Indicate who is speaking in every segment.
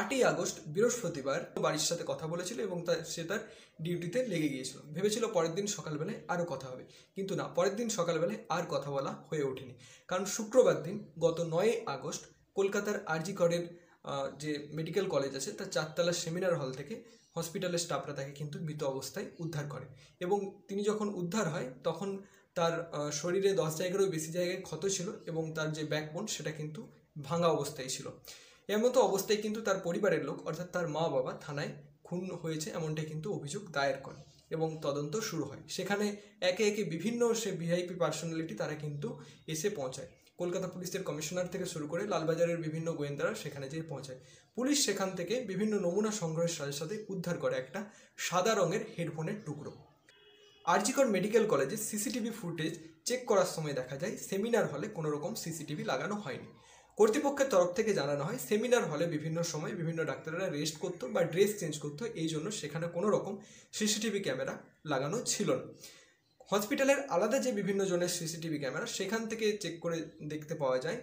Speaker 1: আটই আগস্ট বৃহস্পতিবার বাড়ির সাথে কথা বলেছিল এবং তার সে তার ডিউটিতে লেগে গিয়েছিল ভেবেছিল পরের দিন সকালবেলায় আরও কথা হবে কিন্তু না পরের দিন সকালবেলায় আর কথা বলা হয়ে ওঠেনি কারণ শুক্রবার দিন গত নয় আগস্ট কলকাতার আরজি করের যে মেডিকেল কলেজ আছে তার চারতলা সেমিনার হল থেকে হসপিটালের স্টাফরা তাকে কিন্তু মৃত অবস্থায় উদ্ধার করে এবং তিনি যখন উদ্ধার হয় তখন তার শরীরে দশ জায়গারও বেশি জায়গায় ক্ষত ছিল এবং তার যে ব্যাকবোন সেটা কিন্তু ভাঙা অবস্থায় ছিল এর মতো অবস্থায় কিন্তু তার পরিবারের লোক অর্থাৎ তার মা বাবা থানায় খুন হয়েছে এমনটাই কিন্তু অভিযোগ দায়ের করে এবং তদন্ত শুরু হয় সেখানে একে একে বিভিন্ন সে ভিআইপি পার্সোনালিটি তারা কিন্তু এসে পৌঁছায় কলকাতা পুলিশের কমিশনার থেকে শুরু করে লালবাজারের বিভিন্ন গোয়েন্দারা সেখানে যেয়ে পৌঁছায় পুলিশ সেখান থেকে বিভিন্ন নমুনা সংগ্রহের সাথে সাথে উদ্ধার করে একটা সাদা রঙের হেডফোনের টুকরো আরজিকর মেডিকেল কলেজে সিসিটিভি ফুটেজ চেক করার সময় দেখা যায় সেমিনার হলে কোনো রকম সিসিটিভি লাগানো হয়নি কর্তৃপক্ষের তরফ থেকে জানানো হয় সেমিনার হলে বিভিন্ন সময় বিভিন্ন ডাক্তাররা রেস্ট করতো বা ড্রেস চেঞ্জ করতো এই জন্য সেখানে কোনো রকম সিসিটিভি ক্যামেরা লাগানো ছিল না হসপিটালের আলাদা যে বিভিন্ন জনের সিসিটিভি ক্যামেরা সেখান থেকে চেক করে দেখতে পাওয়া যায়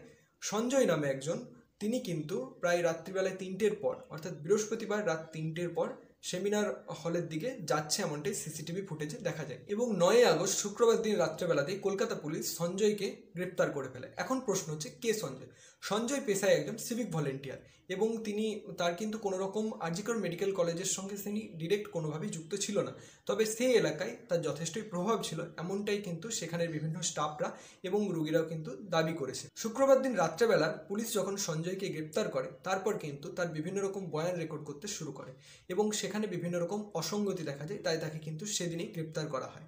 Speaker 1: সঞ্জয় নামে একজন তিনি কিন্তু প্রায় রাত্রিবেলায় তিনটের পর অর্থাৎ বৃহস্পতিবার রাত তিনটের পর সেমিনার হলের দিকে যাচ্ছে এমনটাই সিসিটিভি ফুটেজে দেখা যায় এবং নয় আগস্ট শুক্রবার দিন রাত্রেবেলাতেই কলকাতা পুলিশ সঞ্জয়কে গ্রেপ্তার করে ফেলে এখন প্রশ্ন হচ্ছে কে সঞ্জয় সঞ্জয় পেশায় একজন সিভিক ভলেন্টিয়ার এবং তিনি তার কিন্তু কোনো রকম আজিকর মেডিকেল কলেজের সঙ্গে তিনি ডিরেক্ট কোনোভাবেই যুক্ত ছিল না তবে সেই এলাকায় তার যথেষ্টই প্রভাব ছিল এমনটাই কিন্তু সেখানের বিভিন্ন স্টাফরা এবং রুগীরাও কিন্তু দাবি করেছে শুক্রবার দিন রাত্রেবেলা পুলিশ যখন সঞ্জয়কে গ্রেপ্তার করে তারপর কিন্তু তার বিভিন্ন রকম বয়ান রেকর্ড করতে শুরু করে এবং সে সেখানে বিভিন্ন রকম অসঙ্গতি দেখা যায় তাই তাকে কিন্তু সেদিনই গ্রেপ্তার করা হয়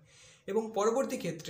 Speaker 1: এবং পরবর্তী ক্ষেত্রে